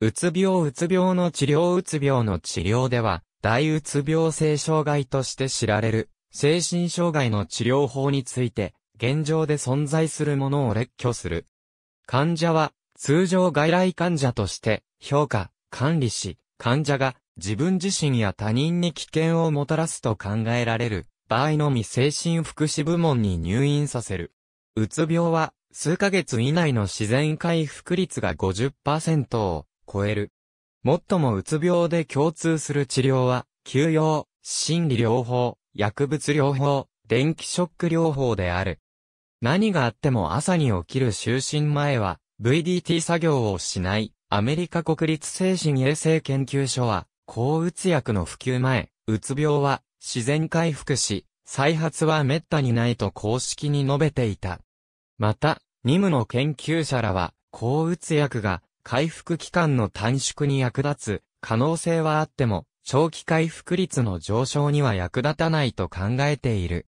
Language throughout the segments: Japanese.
うつ病うつ病の治療うつ病の治療では、大うつ病性障害として知られる、精神障害の治療法について、現状で存在するものを列挙する。患者は、通常外来患者として、評価、管理し、患者が自分自身や他人に危険をもたらすと考えられる場合のみ精神福祉部門に入院させる。うつ病は数ヶ月以内の自然回復率が50%を超える。最もうつ病で共通する治療は、休養、心理療法、薬物療法、電気ショック療法である。何があっても朝に起きる就寝前は、VDT 作業をしない、アメリカ国立精神衛生研究所は、抗うつ薬の普及前、うつ病は自然回復し、再発は滅多にないと公式に述べていた。また、ニムの研究者らは、抗うつ薬が回復期間の短縮に役立つ可能性はあっても、長期回復率の上昇には役立たないと考えている。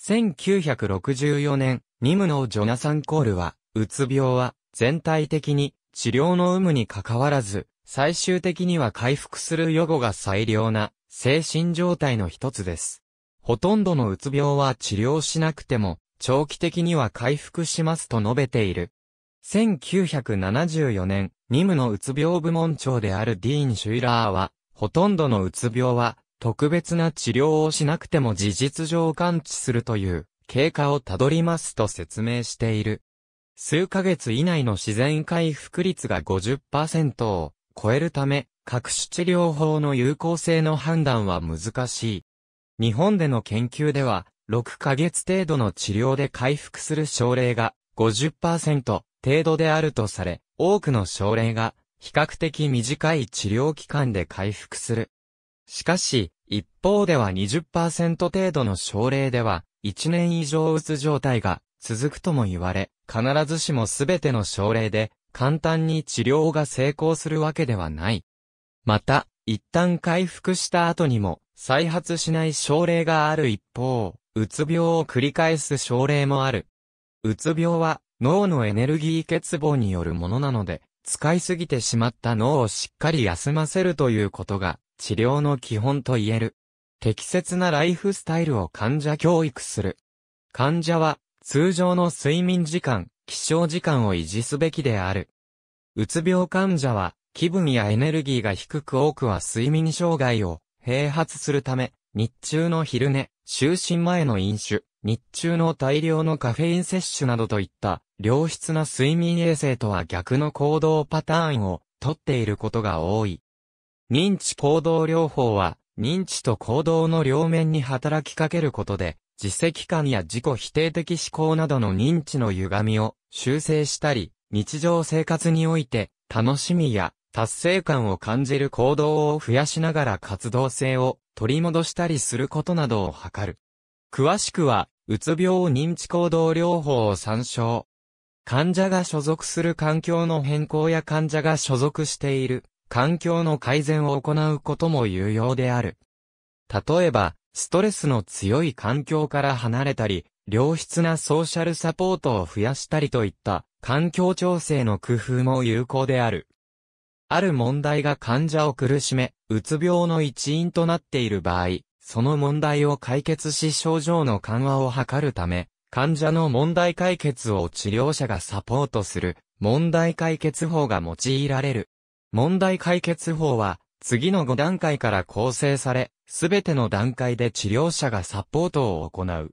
1964年、ニムのジョナサン・コールは、うつ病は全体的に治療の有無に関わらず、最終的には回復する予後が最良な精神状態の一つです。ほとんどのうつ病は治療しなくても長期的には回復しますと述べている。1974年、ニムのうつ病部門長であるディーン・シュイラーは、ほとんどのうつ病は、特別な治療をしなくても事実上完治するという、経過をたどりますと説明している。数ヶ月以内の自然回復率が50%を超えるため、各種治療法の有効性の判断は難しい。日本での研究では、6ヶ月程度の治療で回復する症例が50%、程度であるとされ、多くの症例が比較的短い治療期間で回復する。しかし、一方では20%程度の症例では、1年以上うつ状態が続くとも言われ、必ずしも全ての症例で、簡単に治療が成功するわけではない。また、一旦回復した後にも、再発しない症例がある一方、うつ病を繰り返す症例もある。うつ病は、脳のエネルギー欠乏によるものなので、使いすぎてしまった脳をしっかり休ませるということが治療の基本と言える。適切なライフスタイルを患者教育する。患者は通常の睡眠時間、起床時間を維持すべきである。うつ病患者は気分やエネルギーが低く多くは睡眠障害を併発するため、日中の昼寝、就寝前の飲酒、日中の大量のカフェイン摂取などといった良質な睡眠衛生とは逆の行動パターンをとっていることが多い。認知行動療法は認知と行動の両面に働きかけることで自責感や自己否定的思考などの認知の歪みを修正したり日常生活において楽しみや達成感を感じる行動を増やしながら活動性を取り戻したりすることなどを図る。詳しくは、うつ病認知行動療法を参照。患者が所属する環境の変更や患者が所属している環境の改善を行うことも有用である。例えば、ストレスの強い環境から離れたり、良質なソーシャルサポートを増やしたりといった環境調整の工夫も有効である。ある問題が患者を苦しめ、うつ病の一因となっている場合、その問題を解決し症状の緩和を図るため、患者の問題解決を治療者がサポートする、問題解決法が用いられる。問題解決法は、次の5段階から構成され、すべての段階で治療者がサポートを行う。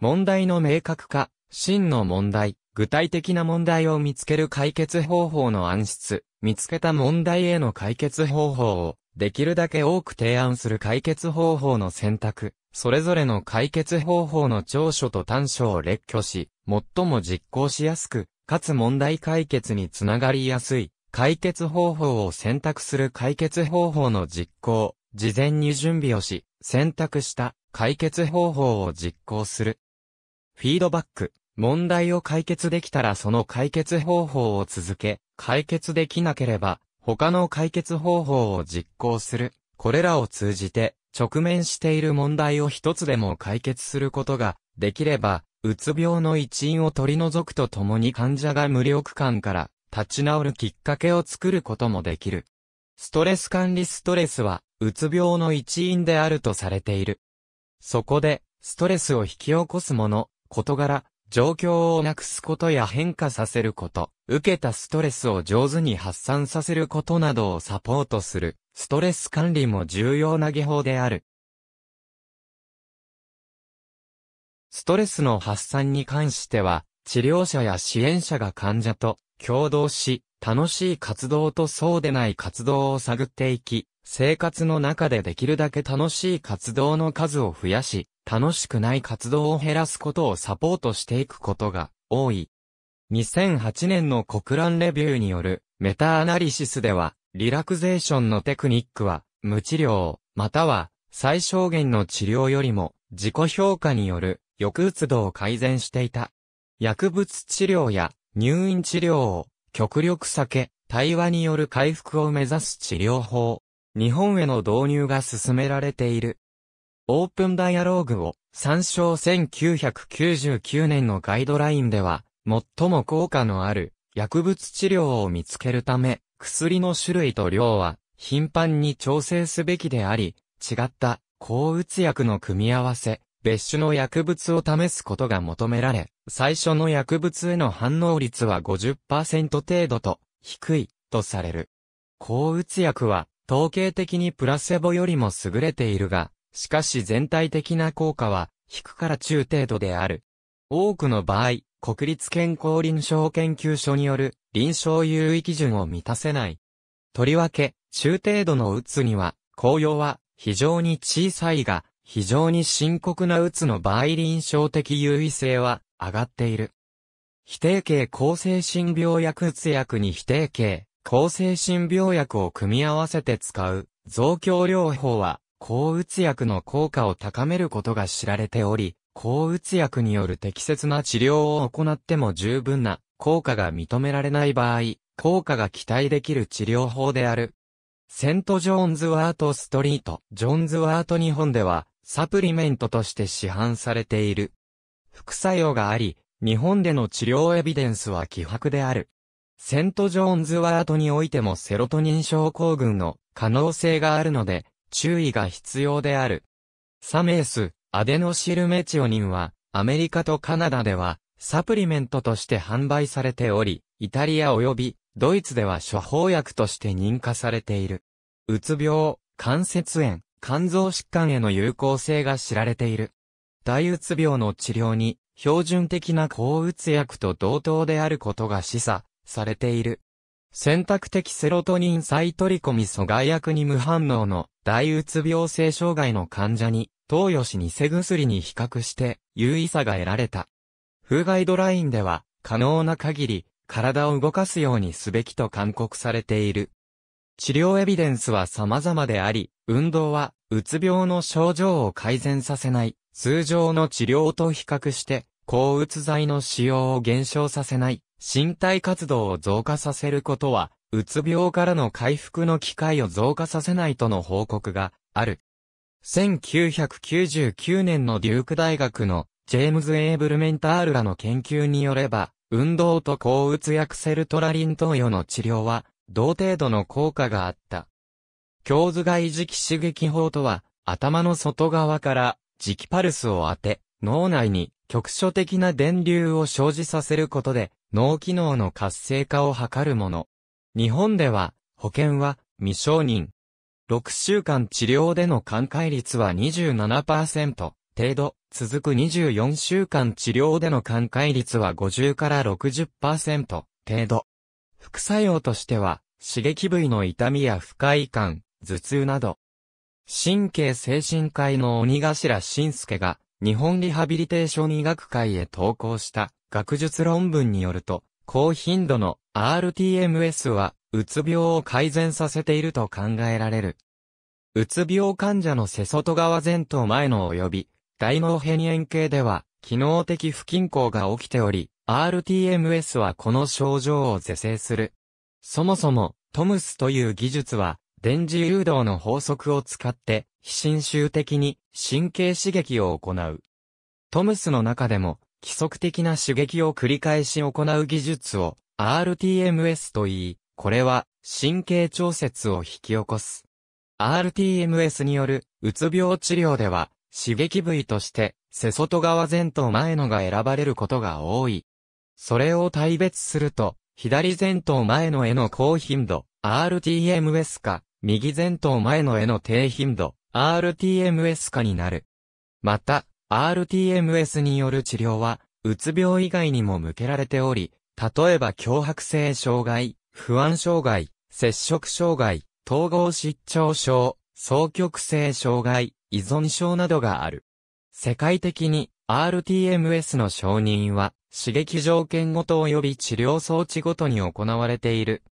問題の明確化、真の問題、具体的な問題を見つける解決方法の暗室、見つけた問題への解決方法をできるだけ多く提案する解決方法の選択、それぞれの解決方法の長所と短所を列挙し、最も実行しやすく、かつ問題解決につながりやすい、解決方法を選択する解決方法の実行、事前に準備をし、選択した解決方法を実行する。フィードバック。問題を解決できたらその解決方法を続け、解決できなければ、他の解決方法を実行する。これらを通じて、直面している問題を一つでも解決することができれば、うつ病の一因を取り除くとともに患者が無力感から立ち直るきっかけを作ることもできる。ストレス管理ストレスは、うつ病の一因であるとされている。そこで、ストレスを引き起こすもの、事柄、状況をなくすことや変化させること、受けたストレスを上手に発散させることなどをサポートする、ストレス管理も重要な技法である。ストレスの発散に関しては、治療者や支援者が患者と共同し、楽しい活動とそうでない活動を探っていき、生活の中でできるだけ楽しい活動の数を増やし、楽しくない活動を減らすことをサポートしていくことが多い。2008年の国乱レビューによるメタアナリシスでは、リラクゼーションのテクニックは、無治療、または最小限の治療よりも自己評価による抑うつ度を改善していた。薬物治療や入院治療を極力避け、対話による回復を目指す治療法。日本への導入が進められている。オープンダイアローグを参照1999年のガイドラインでは、最も効果のある薬物治療を見つけるため、薬の種類と量は頻繁に調整すべきであり、違った抗うつ薬の組み合わせ、別種の薬物を試すことが求められ、最初の薬物への反応率は50%程度と低いとされる。抗うつ薬は統計的にプラセボよりも優れているが、しかし全体的な効果は、低から中程度である。多くの場合、国立健康臨床研究所による臨床優位基準を満たせない。とりわけ、中程度のうつには、効用は非常に小さいが、非常に深刻なうつの場合臨床的優位性は上がっている。否定型抗精神病薬うつ薬に否定型、抗精神病薬を組み合わせて使う、増強療法は、抗うつ薬の効果を高めることが知られており、抗うつ薬による適切な治療を行っても十分な効果が認められない場合、効果が期待できる治療法である。セント・ジョーンズ・ワート・ストリート、ジョーンズ・ワート日本では、サプリメントとして市販されている。副作用があり、日本での治療エビデンスは希薄である。セントジョーンズワートにおいてもセロトニン症候群の可能性があるので、注意が必要である。サメース、アデノシルメチオニンは、アメリカとカナダでは、サプリメントとして販売されており、イタリア及びドイツでは処方薬として認可されている。うつ病、関節炎、肝臓疾患への有効性が知られている。大うつ病の治療に、標準的な抗うつ薬と同等であることが示唆されている。選択的セロトニン再取り込み阻害薬に無反応の大うつ病性障害の患者に投与し偽薬に比較して優位差が得られた。風ガイドラインでは可能な限り体を動かすようにすべきと勧告されている。治療エビデンスは様々であり、運動はうつ病の症状を改善させない通常の治療と比較して抗うつ剤の使用を減少させない身体活動を増加させることは、うつ病からの回復の機会を増加させないとの報告がある。1999年のデューク大学のジェームズ・エーブルメンタールらの研究によれば、運動と抗うつ薬セルトラリン投与の治療は、同程度の効果があった。胸頭外磁気刺激法とは、頭の外側から磁気パルスを当て、脳内に局所的な電流を生じさせることで、脳機能の活性化を図るもの。日本では、保険は未承認。6週間治療での寛解率は27%程度、続く24週間治療での寛解率は50から60%程度。副作用としては、刺激部位の痛みや不快感、頭痛など。神経精神科医の鬼頭晋介が、日本リハビリテーション医学会へ投稿した学術論文によると、高頻度の RTMS は、うつ病を改善させていると考えられる。うつ病患者の背外側前頭前の及び、大脳辺縁系では、機能的不均衡が起きており、RTMS はこの症状を是正する。そもそも、トムスという技術は、電磁誘導の法則を使って、非侵襲的に神経刺激を行う。トムスの中でも、規則的な刺激を繰り返し行う技術を RTMS と言い、これは神経調節を引き起こす。RTMS によるうつ病治療では刺激部位として背外側前頭前のが選ばれることが多い。それを対別すると、左前頭前のへの高頻度、RTMS か、右前頭前のへの低頻度、RTMS かになる。また、RTMS による治療は、うつ病以外にも向けられており、例えば強迫性障害、不安障害、接触障害、統合失調症、双極性障害、依存症などがある。世界的に RTMS の承認は、刺激条件ごと及び治療装置ごとに行われている。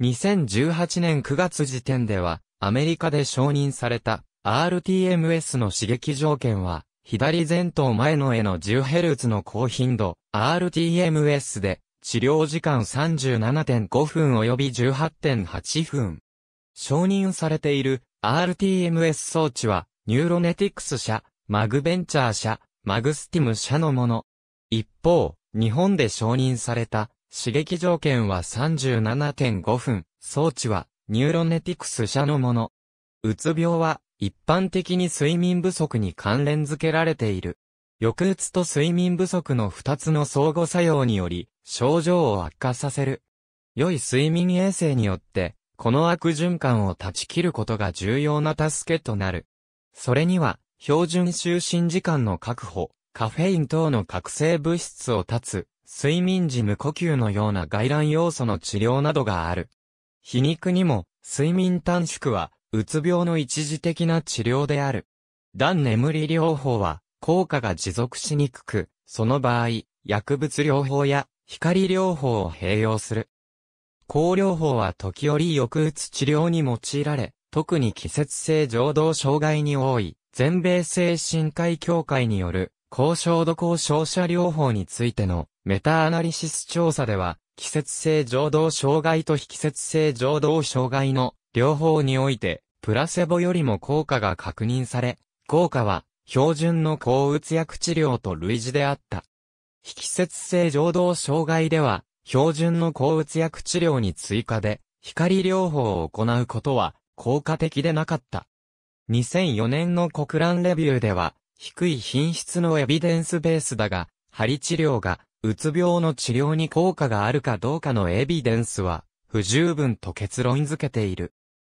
2018年9月時点では、アメリカで承認された RTMS の刺激条件は、左前頭前の絵の 10Hz の高頻度 RTMS で治療時間37.5分及び18.8分。承認されている RTMS 装置はニューロネティクス社、マグベンチャー社、マグスティム社のもの。一方、日本で承認された刺激条件は37.5分。装置はニューロネティクス社のもの。うつ病は一般的に睡眠不足に関連づけられている。抑うつと睡眠不足の二つの相互作用により、症状を悪化させる。良い睡眠衛生によって、この悪循環を断ち切ることが重要な助けとなる。それには、標準就寝時間の確保、カフェイン等の覚醒物質を断つ、睡眠時無呼吸のような外乱要素の治療などがある。皮肉にも、睡眠短縮は、うつ病の一時的な治療である。断眠り療法は、効果が持続しにくく、その場合、薬物療法や光療法を併用する。抗療法は時折抑うつ治療に用いられ、特に季節性情動障害に多い、全米精神科医協会による、高消度抗照射療法についてのメタアナリシス調査では、季節性情動障害と非季節性情動障害の両方において、プラセボよりも効果が確認され、効果は、標準の抗うつ薬治療と類似であった。非季節性情動障害では、標準の抗うつ薬治療に追加で、光療法を行うことは、効果的でなかった。2004年の国乱レビューでは、低い品質のエビデンスベースだが、針治療が、うつ病の治療に効果があるかどうかのエビデンスは、不十分と結論付けている。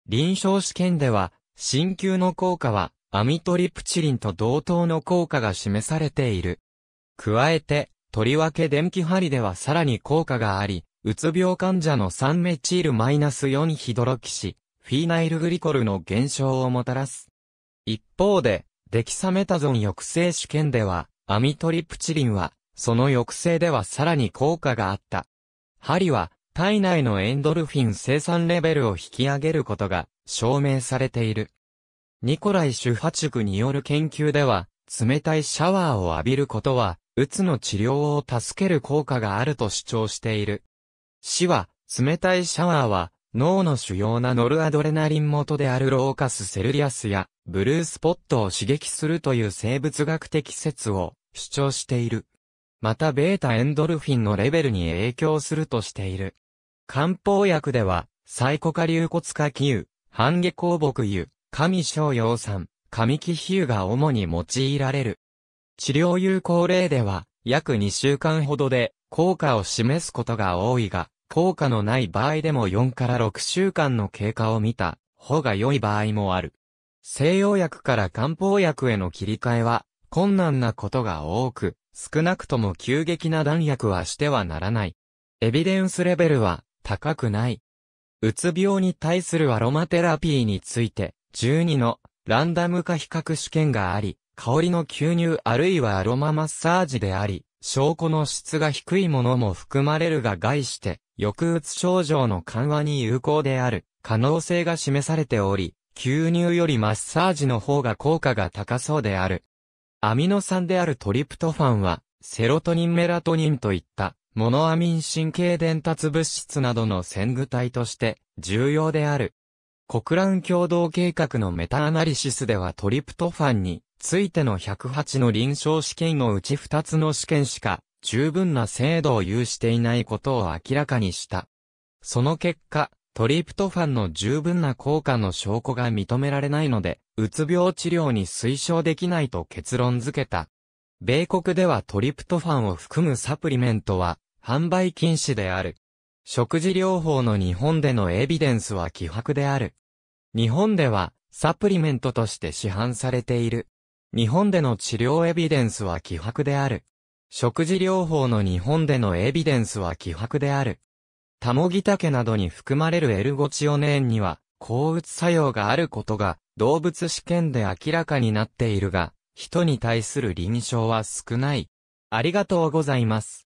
臨床試験では、鍼灸の効果は、アミトリプチリンと同等の効果が示されている。加えて、とりわけ電気針ではさらに効果があり、うつ病患者の3メチールマイナス -4 ヒドロキシ、フィーナイルグリコルの減少をもたらす。一方で、デキサメタゾン抑制試験では、アミトリプチリンは、その抑制ではさらに効果があった。針は、体内のエンドルフィン生産レベルを引き上げることが証明されている。ニコライ・シュハチュクによる研究では、冷たいシャワーを浴びることは、うつの治療を助ける効果があると主張している。死は、冷たいシャワーは、脳の主要なノルアドレナリン元であるローカス・セルリアスや、ブルースポットを刺激するという生物学的説を主張している。また、ベータエンドルフィンのレベルに影響するとしている。漢方薬では、サイコカリウコツカキ油、半下香木油、神商用酸、神木比油が主に用いられる。治療有効例では、約2週間ほどで、効果を示すことが多いが、効果のない場合でも4から6週間の経過を見た方が良い場合もある。西洋薬から漢方薬への切り替えは困難なことが多く、少なくとも急激な弾薬はしてはならない。エビデンスレベルは高くない。うつ病に対するアロマテラピーについて、12のランダム化比較試験があり、香りの吸入あるいはアロママッサージであり、証拠の質が低いものも含まれるが概して、抑うつ症状の緩和に有効である可能性が示されており、吸入よりマッサージの方が効果が高そうである。アミノ酸であるトリプトファンは、セロトニンメラトニンといったモノアミン神経伝達物質などの先具体として重要である。国乱共同計画のメタアナリシスではトリプトファンについての108の臨床試験のうち2つの試験しか十分な精度を有していないことを明らかにした。その結果、トリプトファンの十分な効果の証拠が認められないので、うつ病治療に推奨できないと結論付けた。米国ではトリプトファンを含むサプリメントは販売禁止である。食事療法の日本でのエビデンスは希薄である。日本ではサプリメントとして市販されている。日本での治療エビデンスは希薄である。食事療法の日本でのエビデンスは希薄である。タモギタケなどに含まれるエルゴチオネーンには、抗うつ作用があることが、動物試験で明らかになっているが、人に対する臨床は少ない。ありがとうございます。